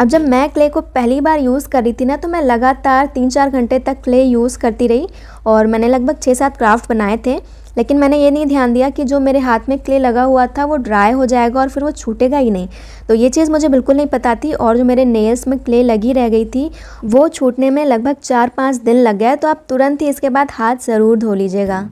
अब जब मैं क्ले को पहली बार यूज़ कर रही थी ना तो मैं लगातार तीन चार घंटे तक क्ले यूज़ करती रही और मैंने लगभग छः सात क्राफ्ट बनाए थे लेकिन मैंने ये नहीं ध्यान दिया कि जो मेरे हाथ में क्ले लगा हुआ था वो ड्राई हो जाएगा और फिर वो छूटेगा ही नहीं तो ये चीज़ मुझे बिल्कुल नहीं पता थी और जो मेरे नेल्स में क्ले लगी रह गई थी वो छूटने में लगभग चार पाँच दिन लग गया तो आप तुरंत ही इसके बाद हाथ ज़रूर धो लीजिएगा